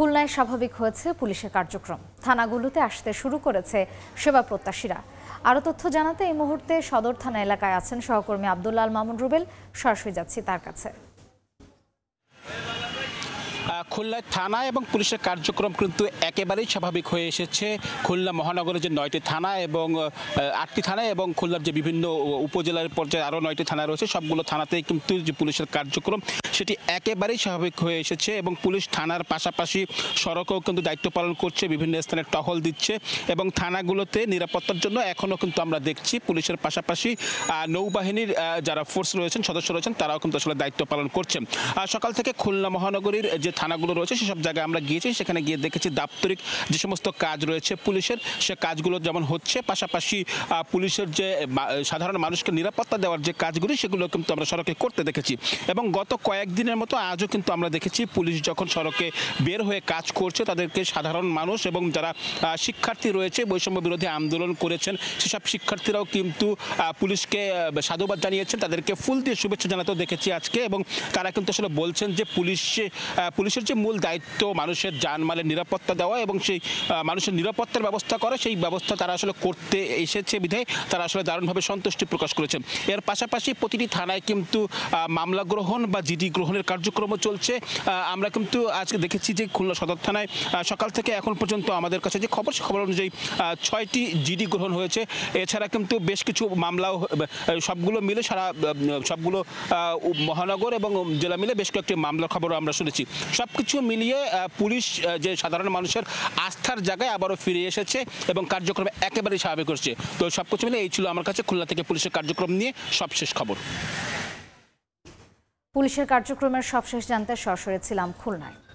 খুলনায় স্বাভাবিক হয়েছে পুলিশের কার্যক্রম থানাগুলোতে আসতে শুরু করেছে সেবা প্রত্যাশীরা আরও তথ্য জানাতে এই মুহূর্তে সদর থানা এলাকায় আছেন সহকর্মী আবদুল্লাল মামুন রুবেল সরাসরি যাচ্ছি তার কাছে খুলনা থানা এবং পুলিশের কার্যক্রম কিন্তু একেবারেই স্বাভাবিক হয়ে এসেছে খুলনা মহানগরের যে নয়টি থানা এবং আটটি থানা এবং খুলনার যে বিভিন্ন উপজেলার পর্যায়ে আরও নয়টি থানা রয়েছে সবগুলো থানাতেই কিন্তু যে পুলিশের কার্যক্রম সেটি একেবারেই স্বাভাবিক হয়ে এসেছে এবং পুলিশ থানার পাশাপাশি সড়কেও কিন্তু দায়িত্ব পালন করছে বিভিন্ন স্থানে টহল দিচ্ছে এবং থানাগুলোতে নিরাপত্তার জন্য এখনও কিন্তু আমরা দেখছি পুলিশের পাশাপাশি নৌবাহিনীর যারা ফোর্স রয়েছেন সদস্য রয়েছেন তারাও কিন্তু আসলে দায়িত্ব পালন করছেন সকাল থেকে খুলনা মহানগরীর যে থানাগুলো রয়েছে সেসব জায়গায় আমরা গিয়েছি সেখানে গিয়ে দেখেছি দাপ্তরিক যে সমস্ত কাজ রয়েছে পুলিশের সে কাজগুলো যেমন হচ্ছে পাশাপাশি পুলিশের যে সাধারণ মানুষকে নিরাপত্তা দেওয়ার যে কাজগুলি সেগুলো কিন্তু আমরা সড়কে করতে দেখেছি এবং গত কয়েকদিনের মতো আজও কিন্তু আমরা দেখেছি পুলিশ যখন সড়কে বের হয়ে কাজ করছে তাদেরকে সাধারণ মানুষ এবং যারা শিক্ষার্থী রয়েছে বৈষম্য বিরোধী আন্দোলন করেছেন সেসব শিক্ষার্থীরাও কিন্তু পুলিশকে সাধুবাদ জানিয়েছেন তাদেরকে ফুল দিয়ে শুভেচ্ছা জানাতেও দেখেছি আজকে এবং তারা কিন্তু আসলে বলছেন যে পুলিশ পুলিশের যে মূল দায়িত্ব মানুষের যানমালের নিরাপত্তা দেওয়া এবং সেই মানুষের নিরাপত্তার ব্যবস্থা করা সেই ব্যবস্থা তারা আসলে করতে এসেছে বিধায় তারা আসলে দারুণভাবে সন্তুষ্টি প্রকাশ করেছে এর পাশাপাশি প্রতিটি থানায় কিন্তু মামলা গ্রহণ বা জিডি গ্রহণের কার্যক্রম চলছে আমরা কিন্তু আজকে দেখেছি যে খুলনা সদর থানায় সকাল থেকে এখন পর্যন্ত আমাদের কাছে যে খবর খবর অনুযায়ী ছয়টি জিডি গ্রহণ হয়েছে এছাড়া কিন্তু বেশ কিছু মামলাও সবগুলো মিলে সারা সবগুলো মহানগর এবং জেলা মিলে বেশ কয়েকটি মামলার খবরও আমরা শুনেছি সব কিছু মিলিয়ে পুলিশ যে সাধারণ মানুষের আস্থার জায়গায় আবারও ফিরে এসেছে এবং কার্যক্রম একেবারেই স্বাভাবিক করছে তো সব কিছু মিলিয়ে এই ছিল আমার কাছে খুলনা থেকে পুলিশের কার্যক্রম নিয়ে সবশেষ খবর পুলিশের কার্যক্রমের সবশেষ জানতে সরাসরি ছিলাম খুলনায়